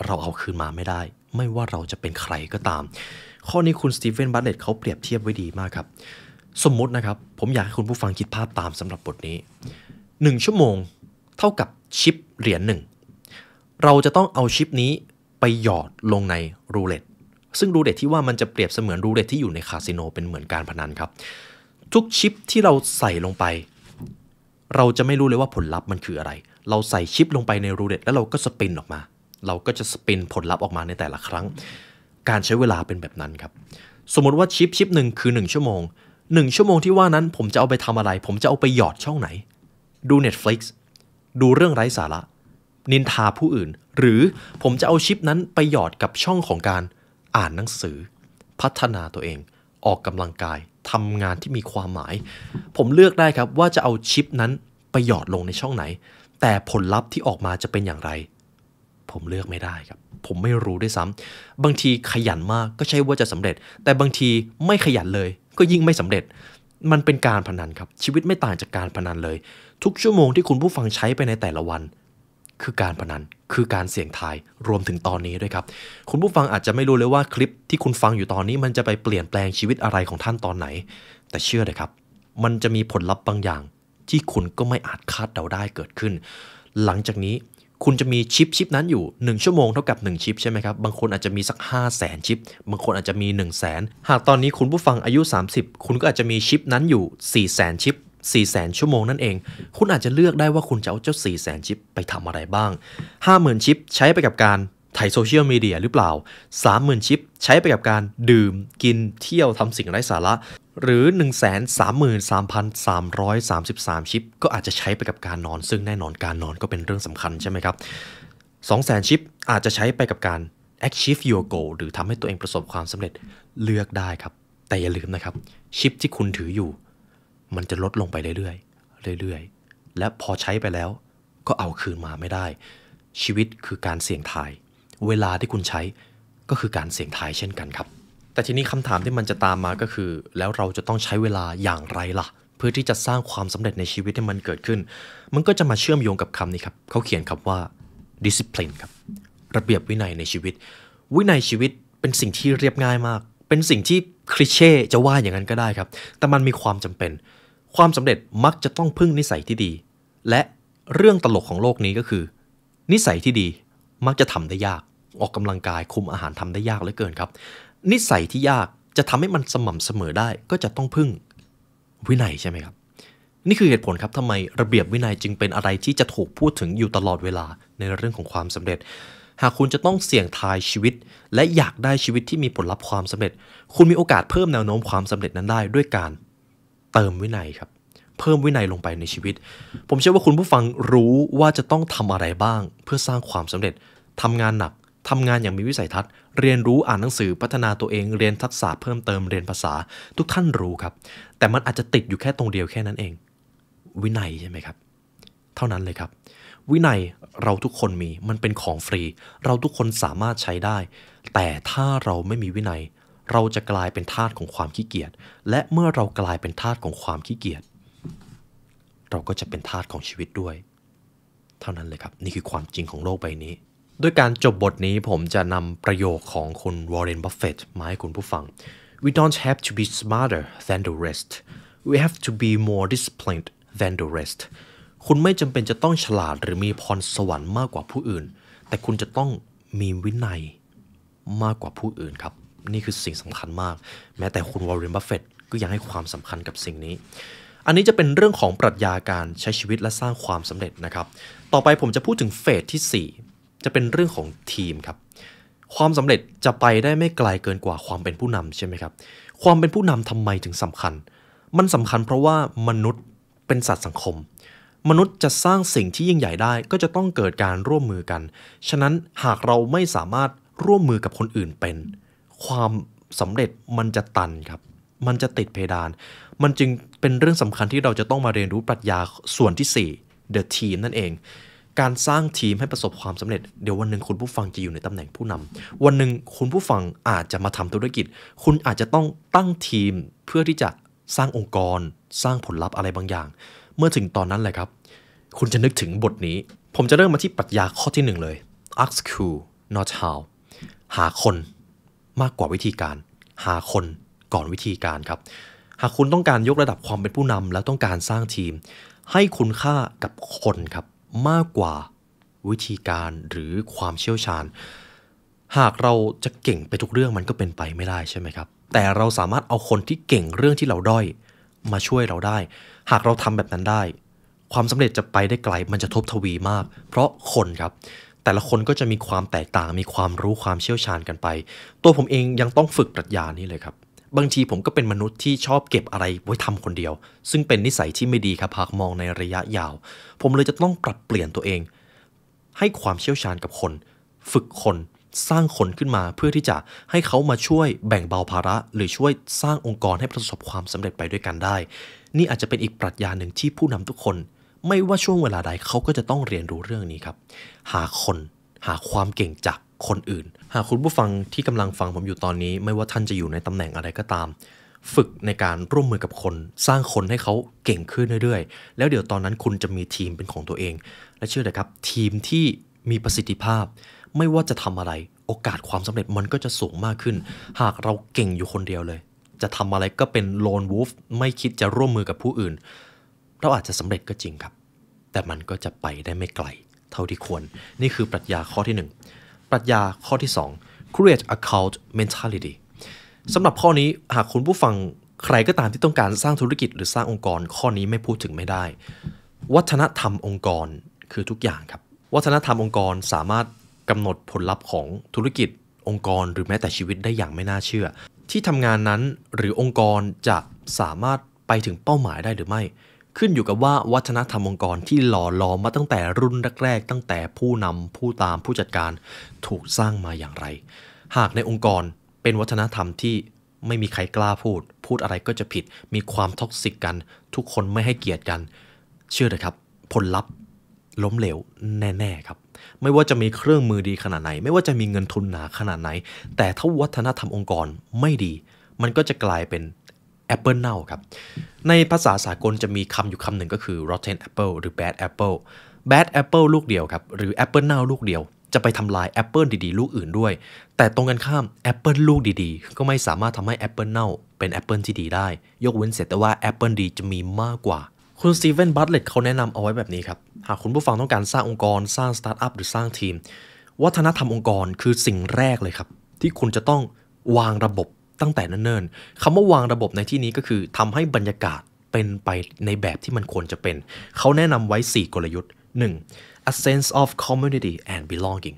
เราเอาคืนมาไม่ได้ ไม่ว่าเราจะเป็นใครก็ตาม ข้อนี้คุณสตีเฟนบัตเลตเขาเปรียบเทียบไว้ดีมากครับ สมมตินะครับ ผมอยากให้คุณผู้ฟังคิดภาพตามสำหรับบทนี้ 1 ชั่วโมงเท่ากับชิปเหรียญหนึ่งเราจะต้องเอาชิปนี้ไปหยอดลงในรูเล็ตซึ่งรูเล็ตที่ว่ามันจะเปรียบเสมือนรูเล็ตที่อยู่ในคาสิโนเป็นเหมือนการพนันครับ ทุกชิปที่เราใส่ลงไปเราจะไม่รู้เลยว่าผลลัพธ์มันคืออะไร เราใส่ชิปลงไปในรูเด็ตแล้วเราก็สปินออกมา เราก็จะสปินผลลัพธ์ออกมาในแต่ละครั้ง การใช้เวลาเป็นแบบนั้นครับ สมมติว่าชิปชิปหนึ่งคือ 1 ชั่วโมง 1 ชั่วโมงที่ว่านั้น ผมจะเอาไปทำอะไร ผมจะเอาไปหยอดช่องไหน ดู Netflix ดูเรื่องไร้สาระ นินทาผู้อื่น หรือผมจะเอาชิปนั้นไปหยอดกับช่องของการอ่านหนังสือ พัฒนาตัวเอง ออกกำลังกายทำงานที่มีความหมาย ผมเลือกได้ครับ ว่าจะเอาชิปนั้น ไปหยอดลงในช่องไหน แต่ผลลัพธ์ที่ออกมาจะเป็นอย่างไร ผมเลือกไม่ได้ครับ ผมไม่รู้ด้วยซ้ำบางทีขยันมากก็ใช่ว่าจะสำเร็จ แต่บางทีไม่ขยันเลย ก็ยิ่งไม่สำเร็จ มันเป็นการพนันครับ ชีวิตไม่ต่างจากการพนันเลย ทุกชั่วโมงที่คุณผู้ฟังใช้ไปในแต่ละวันคือการพนันคือการเสี่ยงทายรวมถึงตอนนี้ด้วยครับ คุณผู้ฟังอาจจะไม่รู้เลยว่าคลิปที่คุณฟังอยู่ตอนนี้มันจะไปเปลี่ยนแปลงชีวิตอะไรของท่านตอนไหน แต่เชื่อเลยครับ มันจะมีผลลัพธ์บางอย่าง ที่คุณก็ไม่อาจคาดเดาได้เกิดขึ้น หลังจากนี้คุณจะมีชิปชิปนั้นอยู่ 1 ชั่วโมงเท่ากับ1ชิปใช่ไหมครับบางคนอาจจะมีสัก 5 0 0แสนชิปบางคนอาจจะมี 1 0 0 0 0แสนหากตอนนี้คุณผู้ฟังอายุ 30 คุณก็อาจจะมีชิปนั้นอยู่4 0 0แสนชิป4 0 0 0 0ชั่วโมงนั่นเอง คุณอาจจะเลือกได้ว่าคุณจะเอาเจ้า4 0 0 0 0ชิปไปทำอะไรบ้าง 50,000ชิปใช้ไปกับการถ่ายโซเชียลมีเดียหรือเปล่า 30,000ชิปใช้ไปกับการดื่มกินเที่ยวทำสิ่งไร้สาระ หรือ133,333ชิปก็อาจจะใช้ไปกับการนอน ซึ่งแน่นอนการนอนก็เป็นเรื่องสำคัญใช่ไหมครับ200,000ชิปอาจจะใช้ไปกับการ achieve your goal หรือทำให้ตัวเองประสบความสำเร็จเลือกได้ครับ แต่อย่าลืมนะครับชิปที่คุณถืออยู่มันจะลดลงไปเรื่อยๆเรื่อยๆ และพอใช้ไปแล้ว ก็เอาคืนมาไม่ได้ ชีวิตคือการเสี่ยงทาย เวลาที่คุณใช้ก็คือการเสี่ยงทายเช่นกันครับ แต่ทีนี้คำถามที่มันจะตามมาก็คือ แล้วเราจะต้องใช้เวลาอย่างไรล่ะ เพื่อที่จะสร้างความสำเร็จในชีวิตให้มันเกิดขึ้น มันก็จะมาเชื่อมโยงกับคำนี้ครับเขาเขียนคำว่า discipline ครับระเบียบวินัยในชีวิต วินัยชีวิตเป็นสิ่งที่เรียบง่ายมาก เป็นสิ่งที่คลิเช่จะว่าอย่างนั้นก็ได้ครับ แต่มันมีความจำเป็นความสำเร็จมักจะต้องพึ่งนิสัยที่ดี และเรื่องตลกของโลกนี้ก็คือ นิสัยที่ดีมักจะทำได้ยาก ออกกำลังกายคุมอาหารทำได้ยากเหลือเกินครับ นิสัยที่ยากจะทำให้มันสม่ำเสมอได้ ก็จะต้องพึ่งวินัยใช่ไหมครับ นี่คือเหตุผลครับทำไมระเบียบวินัยจึงเป็นอะไรที่จะถูกพูดถึงอยู่ตลอดเวลาในเรื่องของความสำเร็จ หากคุณจะต้องเสี่ยงทายชีวิต และอยากได้ชีวิตที่มีผลลัพธ์ความสำเร็จ คุณมีโอกาสเพิ่มแนวโน้มความสำเร็จนั้นได้ด้วยการเติมวินัยครับ เพิ่มวินัยลงไปในชีวิต ผมเชื่อว่าคุณผู้ฟังรู้ว่าจะต้องทำอะไรบ้าง เพื่อสร้างความสำเร็จ ทำงานหนักทำงานอย่างมีวิสัยทัศน์ เรียนรู้อ่านหนังสือพัฒนาตัวเองเรียนทักษะ เพิ่มเติมเรียนภาษา ทุกท่านรู้ครับ แต่มันอาจจะติดอยู่แค่ตรงเดียวแค่นั้นเอง วินัยใช่ไหมครับ เท่านั้นเลยครับวินัยเราทุกคนมี มันเป็นของฟรี เราทุกคนสามารถใช้ได้ แต่ถ้าเราไม่มีวินัยเราจะกลายเป็นทาสของความขี้เกียจ และเมื่อเรากลายเป็นทาสของความขี้เกียจ เราก็จะเป็นทาสของชีวิตด้วย เท่านั้นเลยครับ นี่คือความจริงของโลกใบนี้ ด้วยการจบบทนี้ผมจะนำประโยคของคุณวอร์เรนบัฟเฟตต์มาให้คุณผู้ฟัง we don't have to be smarter than the rest we have to be more disciplined than the rest คุณไม่จำเป็นจะต้องฉลาดหรือมีพรสวรรค์มากกว่าผู้อื่น แต่คุณจะต้องมีวินัยมากกว่าผู้อื่นครับนี่คือสิ่งสำคัญมาก แม้แต่คุณวอร์เรนบัฟเฟตก็ยังให้ความสำคัญกับสิ่งนี้ อันนี้จะเป็นเรื่องของปรัชญาการใช้ชีวิตและสร้างความสำเร็จนะครับ ต่อไปผมจะพูดถึงเฟสที่4 จะเป็นเรื่องของทีมครับความสำเร็จจะไปได้ไม่ไกลเกินกว่าความเป็นผู้นำใช่ไหมครับความเป็นผู้นำทำไมถึงสำคัญ มันสำคัญเพราะว่ามนุษย์เป็นสัตว์สังคม มนุษย์จะสร้างสิ่งที่ยิ่งใหญ่ได้ ก็จะต้องเกิดการร่วมมือกัน ฉะนั้นหากเราไม่สามารถร่วมมือกับคนอื่นเป็นความสำเร็จมันจะตันครับ มันจะติดเพดาน มันจึงเป็นเรื่องสำคัญที่เราจะต้องมาเรียนรู้ปรัชญาส่วนที่ 4 The Team นั่นเอง การสร้างทีมให้ประสบความสำเร็จ เดี๋ยววันหนึ่งคุณผู้ฟังจะอยู่ในตำแหน่งผู้นำ วันหนึ่งคุณผู้ฟังอาจจะมาทำธุรกิจ คุณอาจจะต้องตั้งทีมเพื่อที่จะสร้างองค์กร สร้างผลลัพธ์อะไรบางอย่าง เมื่อถึงตอนนั้นแหละครับ คุณจะนึกถึงบทนี้ ผมจะเริ่มมาที่ปรัชญาข้อที่1เลย ask who not how หาคนมากกว่าวิธีการ หาคนก่อนวิธีการครับ หากคุณต้องการยกระดับความเป็นผู้นำแล้วต้องการสร้างทีม ให้คุณค่ากับคนครับมากกว่าวิธีการหรือความเชี่ยวชาญ หากเราจะเก่งไปทุกเรื่องมันก็เป็นไปไม่ได้ใช่ไหมครับ แต่เราสามารถเอาคนที่เก่งเรื่องที่เราด้อยมาช่วยเราได้ หากเราทำแบบนั้นได้ ความสำเร็จจะไปได้ไกล มันจะทบทวีมาก เพราะคนครับแต่ละคนก็จะมีความแตกต่าง มีความรู้ความเชี่ยวชาญกันไป ตัวผมเองยังต้องฝึกปรัชญานี้เลยครับ บางทีผมก็เป็นมนุษย์ที่ชอบเก็บอะไรไว้ทำคนเดียว ซึ่งเป็นนิสัยที่ไม่ดีครับหากมองในระยะยาว ผมเลยจะต้องปรับเปลี่ยนตัวเอง ให้ความเชี่ยวชาญกับคน ฝึกคน สร้างคนขึ้นมาเพื่อที่จะให้เขามาช่วยแบ่งเบาภาระหรือช่วยสร้างองค์กรให้ประสบความสำเร็จไปด้วยกันได้ นี่อาจจะเป็นอีกปรัชญาหนึ่งที่ผู้นำทุกคนไม่ว่าช่วงเวลาใดเขาก็จะต้องเรียนรู้เรื่องนี้ครับ หาคนหาความเก่งจากคนอื่น หากคุณผู้ฟังที่กำลังฟังผมอยู่ตอนนี้ไม่ว่าท่านจะอยู่ในตำแหน่งอะไรก็ตาม ฝึกในการร่วมมือกับคน สร้างคนให้เขาเก่งขึ้นเรื่อยๆ แล้วเดี๋ยวตอนนั้นคุณจะมีทีมเป็นของตัวเอง และเชื่อเลยครับ ทีมที่มีประสิทธิภาพ ไม่ว่าจะทำอะไร โอกาสความสำเร็จมันก็จะสูงมากขึ้น หากเราเก่งอยู่คนเดียวเลย จะทำอะไรก็เป็นโลนวูฟไม่คิดจะร่วมมือกับผู้อื่นเราอาจจะสำเร็จก็จริงครับ แต่มันก็จะไปได้ไม่ไกล เท่าที่ควร นี่คือปรัชญาข้อที่ 1 ปรัชญาข้อที่ 2 create a cult mentality สำหรับข้อนี้หากคุณผู้ฟังใครก็ตามที่ต้องการสร้างธุรกิจหรือสร้างองค์กรข้อนี้ไม่พูดถึงไม่ได้ วัฒนธรรมองค์กรคือทุกอย่างครับ วัฒนธรรมองค์กรสามารถกำหนดผลลัพธ์ของธุรกิจองค์กร หรือแม้แต่ชีวิตได้อย่างไม่น่าเชื่อ ที่ทำงานนั้นหรือองค์กรจะสามารถไปถึงเป้าหมายได้หรือไม่ขึ้นอยู่กับว่าวัฒนธรรมองค์กรที่หล่อล้อมมาตั้งแต่รุ่นแรกๆ ตั้งแต่ผู้นำผู้ตามผู้จัดการถูกสร้างมาอย่างไร หากในองค์กรเป็นวัฒนธรรมที่ไม่มีใครกล้าพูด พูดอะไรก็จะผิด มีความท็อกซิกกัน ทุกคนไม่ให้เกียรติกัน เชื่อเลยครับ ผลลัพธ์ล้มเหลวแน่ ๆครับ ไม่ว่าจะมีเครื่องมือดีขนาดไหน ไม่ว่าจะมีเงินทุนหนาขนาดไหน แต่ถ้าวัฒนธรรมองค์กรไม่ดี มันก็จะกลายเป็น Apple เน่าครับ ในภาษาสากลจะมีคำอยู่คำหนึ่งก็คือ rotten apple หรือ bad apple bad apple ลูกเดียวครับ หรือ Apple เน่าลูกเดียว จะไปทำลาย Apple ดี ๆ ลูกอื่นด้วย แต่ตรงกันข้าม Apple ลูกดี ๆ ก็ไม่สามารถทำให้ Apple เน่าเป็น Apple ที่ดีได้ ยกเว้นเส็จแต่ว่า Apple ดีจะมีมากกว่า คุณสตีเวนบัตเลตเขาแนะนำเอาไว้แบบนี้ครับ หากคุณผู้ฟังต้องการสร้างองค์กร สร้างสตาร์ทอัพหรือสร้างทีม วัฒนธรรมองค์กรคือสิ่งแรกเลยครับ ที่คุณจะต้องวางระบบตั้งแต่เนิ่นๆคำว่าวางระบบในที่นี้ก็คือทำให้บรรยากาศเป็นไปในแบบที่มันควรจะเป็น เขาแนะนำไว้ 4 กลยุทธ์ 1. a sense of community and belonging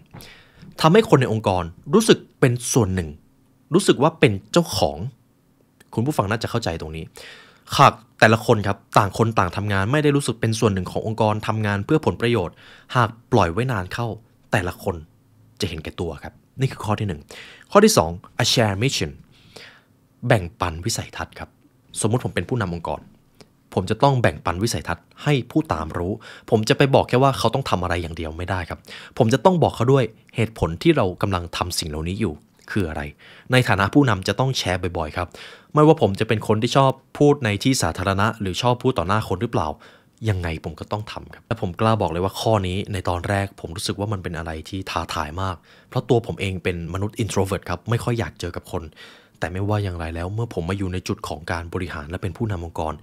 ทำให้คนในองค์กรรู้สึกเป็นส่วนหนึ่ง รู้สึกว่าเป็นเจ้าของ คุณผู้ฟังน่าจะเข้าใจตรงนี้ หากแต่ละคนครับ ต่างคนต่างทำงานไม่ได้รู้สึกเป็นส่วนหนึ่งขององค์กร ทำงานเพื่อผลประโยชน์ หากปล่อยไว้นานเข้าแต่ละคนจะเห็นแก่ตัวครับ นี่คือข้อที่ 1 ข้อที่ 2 a shared mission แบ่งปันวิสัยทัศน์ครับ สมมุติผมเป็นผู้นำองค์กร ผมจะต้องแบ่งปันวิสัยทัศน์ให้ผู้ตามรู้ ผมจะไปบอกแค่ว่าเขาต้องทำอะไรอย่างเดียวไม่ได้ครับ ผมจะต้องบอกเขาด้วยเหตุผลที่เรากำลังทำสิ่งเหล่านี้อยู่คืออะไร ในฐานะผู้นำจะต้องแชร์บ่อยๆครับไม่ว่าผมจะเป็นคนที่ชอบพูดในที่สาธารณะ หรือชอบพูดต่อหน้าคนหรือเปล่า ยังไงผมก็ต้องทำครับ และผมกล้าบอกเลยว่าข้อนี้ในตอนแรกผมรู้สึกว่ามันเป็นอะไรที่ท้าทายมากเพราะตัวผมเองเป็นมนุษย์อินโทรเวิร์ตครับไม่ค่อยอยากเจอกับคนแต่ไม่ว่าอย่างไรแล้ว เมื่อผมมาอยู่ในจุดของการบริหารและเป็นผู้นำองค์กร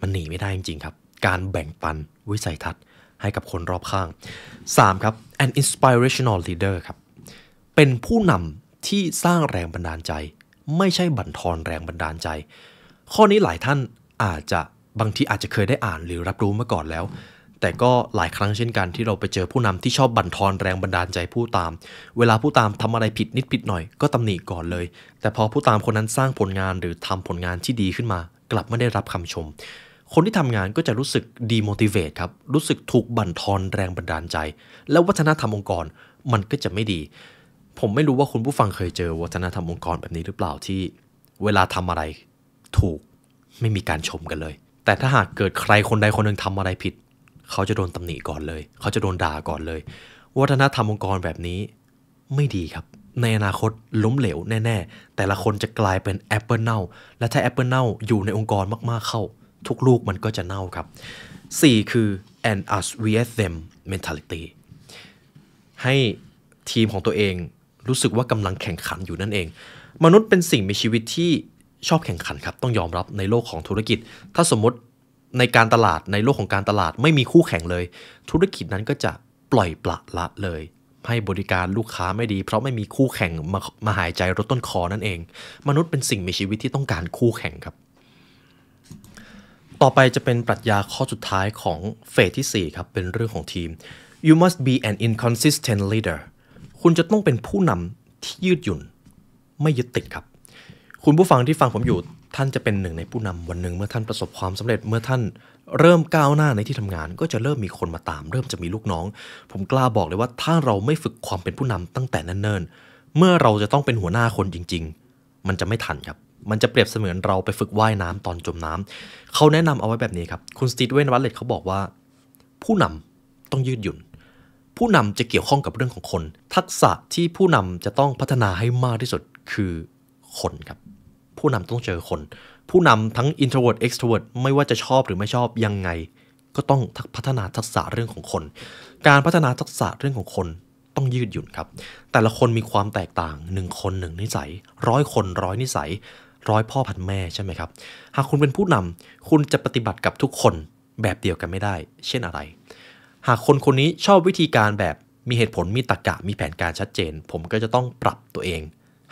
มันหนีไม่ได้จริง ๆ ครับ การแบ่งปันวิสัยทัศน์ให้กับคนรอบข้าง 3. ครับ an inspirational leader ครับ เป็นผู้นำที่สร้างแรงบันดาลใจ ไม่ใช่บั่นทอนแรงบันดาลใจ ข้อนี้หลายท่านอาจจะบางทีอาจจะเคยได้อ่านหรือรับรู้มาก่อนแล้วแต่ก็หลายครั้งเช่นกันที่เราไปเจอผู้นำที่ชอบบั่นทอนแรงบันดาลใจผู้ตาม เวลาผู้ตามทำอะไรผิดนิดผิดหน่อยก็ตำหนิก่อนเลย แต่พอผู้ตามคนนั้นสร้างผลงานหรือทำผลงานที่ดีขึ้นมา กลับไม่ได้รับคำชม คนที่ทำงานก็จะรู้สึกดีอมติเวตครับ รู้สึกถูกบั่นทอนแรงบันดาลใจ แล้ววัฒนธรรมองค์กรมันก็จะไม่ดี ผมไม่รู้ว่าคุณผู้ฟังเคยเจอวัฒนธรรมองค์กรแบบนี้หรือเปล่าที่ เวลาทำอะไร ถูกไม่มีการชมกันเลย แต่ถ้าหากเกิดใครคนใดคนหนึ่งทำอะไรผิดเขาจะโดนตำหนิก่อนเลย เขาจะโดนด่าก่อนเลย วัฒนธรรมองค์กรแบบนี้ไม่ดีครับ ในอนาคตล้มเหลวแน่ ๆ แต่ละคนจะกลายเป็นแอปเปิลเน่า และถ้าแอปเปิลเน่าอยู่ในองค์กรมากๆเข้า ทุกลูกมันก็จะเน่าครับ 4 คือ and us vs them mentality ให้ทีมของตัวเองรู้สึกว่ากำลังแข่งขันอยู่นั่นเอง มนุษย์เป็นสิ่งมีชีวิตที่ชอบแข่งขันครับ ต้องยอมรับในโลกของธุรกิจ ถ้าสมมติในการตลาดในโลกของการตลาดไม่มีคู่แข่งเลย ธุรกิจนั้นก็จะปล่อยปละละเลย ให้บริการลูกค้าไม่ดีเพราะไม่มีคู่แข่งมามาหายใจรถต้นคอนั่นเอง มนุษย์เป็นสิ่งมีชีวิตที่ต้องการคู่แข่งครับ ต่อไปจะเป็นปรัชญาข้อสุดท้ายของเฟสที่4ครับเป็นเรื่องของทีม you must be an inconsistent leader คุณจะต้องเป็นผู้นำที่ยืดหยุ่น ไม่ยึดติดครับ คุณผู้ฟังที่ฟังผมอยู่ท่านจะเป็นหนึ่งในผู้นำวันหนึ่งเมื่อท่านประสบความสำเร็จเมื่อท่านเริ่มก้าวหน้าในที่ทำงาน ก็จะเริ่มมีคนมาตาม เริ่มจะมีลูกน้อง ผมกล้าบอกเลยว่าถ้าเราไม่ฝึกความเป็นผู้นำตั้งแต่นั้นเนินเมื่อเราจะต้องเป็นหัวหน้าคนจริงๆ มันจะไม่ทันครับ มันจะเปรียบเสมือนเราไปฝึกว่ายน้ำตอนจมน้ำเขาแนะนำเอาไว้แบบนี้ครับคุณสตีเวนวัตเลตเขาบอกว่า ผู้นำต้องยืดหยุ่น ผู้นำจะเกี่ยวข้องกับเรื่องของคน ทักษะที่ผู้นำจะต้องพัฒนาให้มากที่สุดคือคนครับผู้นำต้องเจอคน ผู้นำทั้ง introvert extrovert ไม่ว่าจะชอบหรือไม่ชอบ ยังไง ก็ต้องพัฒนาทักษะเรื่องของคน การพัฒนาทักษะเรื่องของคนต้องยืดหยุ่นครับ แต่ละคนมีความแตกต่าง 1 คน 1 นิสัยร้อยคนร้อยนิสัยร้อยพ่อพันแม่ใช่ไหมครับ หากคุณเป็นผู้นำคุณจะปฏิบัติกับทุกคนแบบเดียวกันไม่ได้ เช่นอะไร หากคนคนนี้ชอบวิธีการแบบมีเหตุผลมีตรกกะมีแผนการชัดเจน ผมก็จะต้องปรับตัวเอง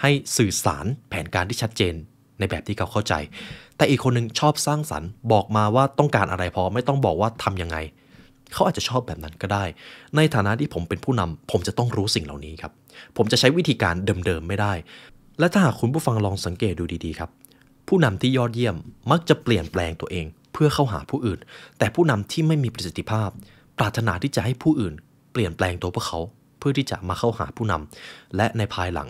ให้สื่อสารแผนการที่ชัดเจนในแบบที่เขาเข้าใจ แต่อีกคนนึงชอบสร้างสรรค์ บอกมาว่าต้องการอะไรพอ ไม่ต้องบอกว่าทํำยังไง เขาอาจจะชอบแบบนั้นก็ได้ ในฐานะที่ผมเป็นผู้นำ ผมจะต้องรู้สิ่งเหล่านี้ครับ ผมจะใช้วิธีการเดิมๆไม่ได้ และถ้าหากคุณผู้ฟังลองสังเกตดูดีๆครับ ผู้นำที่ยอดเยี่ยม มักจะเปลี่ยนแปลงตัวเอง เพื่อเข้าหาผู้อื่น แต่ผู้นำที่ไม่มีประสิทธิภาพ ปรารถนาที่จะให้ผู้อื่น เปลี่ยนแปลงตัวพวกเขาเพื่อที่จะมาเข้าหาผู้นำ และในภายหลัง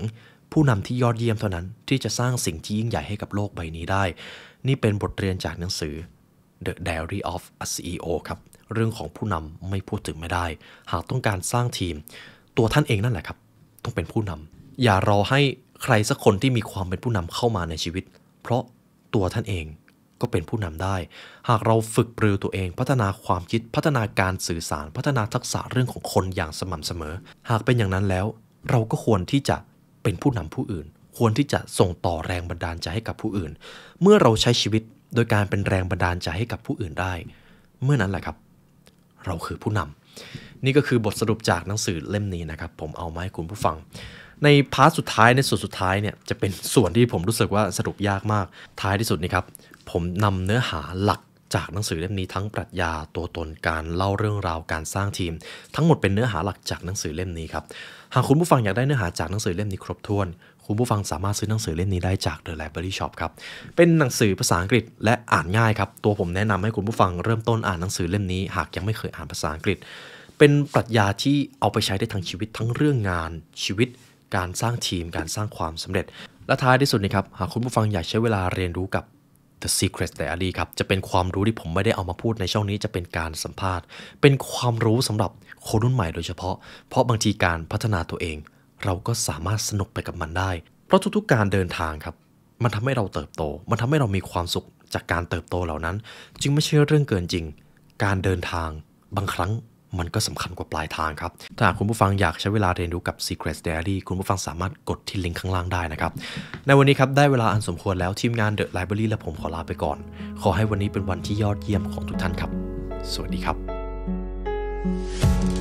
ผู้นำที่ยอดเยี่ยมเท่านั้น ที่จะสร้างสิ่งที่ยิ่งใหญ่ให้กับโลกใบนี้ได้ นี่เป็นบทเรียนจากหนังสือ The Diary of a CEO ครับ เรื่องของผู้นำไม่พูดถึงไม่ได้ หากต้องการสร้างทีม ตัวท่านเองนั่นแหละครับ ต้องเป็นผู้นำ อย่ารอให้ใครสักคนที่มีความเป็นผู้นำเข้ามาในชีวิต เพราะตัวท่านเองก็เป็นผู้นำได้ หากเราฝึกปรือตัวเองพัฒนาความคิดพัฒนาการสื่อสาร พัฒนาทักษะเรื่องของคนอย่างสม่ำเสมอ หากเป็นอย่างนั้นแล้วเราก็ควรที่จะเป็นผู้นำผู้อื่น ควรที่จะส่งต่อแรงบันดาลใจให้กับผู้อื่น เมื่อเราใช้ชีวิตโดยการเป็นแรงบันดาลใจให้กับผู้อื่นได้ เมื่อนั้นแหละครับ เราคือผู้นำ นี่ก็คือบทสรุปจากหนังสือเล่มนี้นะครับ ผมเอามาให้คุณผู้ฟัง ในพาร์ทสุดท้ายในส่วนสุดท้ายเนี่ยจะเป็นส่วนที่ผมรู้สึกว่าสรุปยากมากท้ายที่สุดนี่ครับ ผมนำเนื้อหาหลักจากหนังสือเล่มนี้ทั้งปรัชญาตัวตนการเล่าเรื่องราวการสร้างทีม ทั้งหมดเป็นเนื้อหาหลักจากหนังสือเล่มนี้ครับหากคุณผู้ฟังอยากได้เนื้อหาจากหนังสือเล่มนี้ครบถ้วน คุณผู้ฟังสามารถซื้อหนังสือเล่มนี้ได้จาก The Library Shop ครับ เป็นหนังสือภาษาอังกฤษ และอ่านง่ายครับ ตัวผมแนะนำให้คุณผู้ฟังเริ่มต้นอ่านหนังสือเล่มนี้ หากยังไม่เคยอ่านภาษาอังกฤษ เป็นปรัชญาที่เอาไปใช้ได้ทั้งชีวิตทั้งเรื่องงานชีวิต การสร้างทีมการสร้างความสำเร็จ และท้ายที่สุดนี่ครับหากคุณผู้ฟังอยากใช้เวลาเรียนรู้กับ The Secret Diary ครับ จะเป็นความรู้ที่ผมไม่ได้เอามาพูดในช่องนี้ จะเป็นการสัมภาษณ์ เป็นความรู้สำหรับคนรุ่นใหม่โดยเฉพาะ เพราะบางทีการพัฒนาตัวเอง เราก็สามารถสนุกไปกับมันได้ เพราะทุกๆการเดินทางครับ มันทำให้เราเติบโต มันทำให้เรามีความสุขจากการเติบโตเหล่านั้น จึงไม่ใช่เรื่องเกินจริง การเดินทางบางครั้งมันก็สำคัญกว่าปลายทางครับ ถ้าคุณผู้ฟังอยากใช้เวลาเรียนรู้กับ Secret Diary คุณผู้ฟังสามารถกดที่ลิงก์ข้างล่างได้นะครับ ในวันนี้ครับ ได้เวลาอันสมควรแล้วทีมงาน The Library และผมขอลาไปก่อน ขอให้วันนี้เป็นวันที่ยอดเยี่ยมของทุกท่านครับ สวัสดีครับ thank you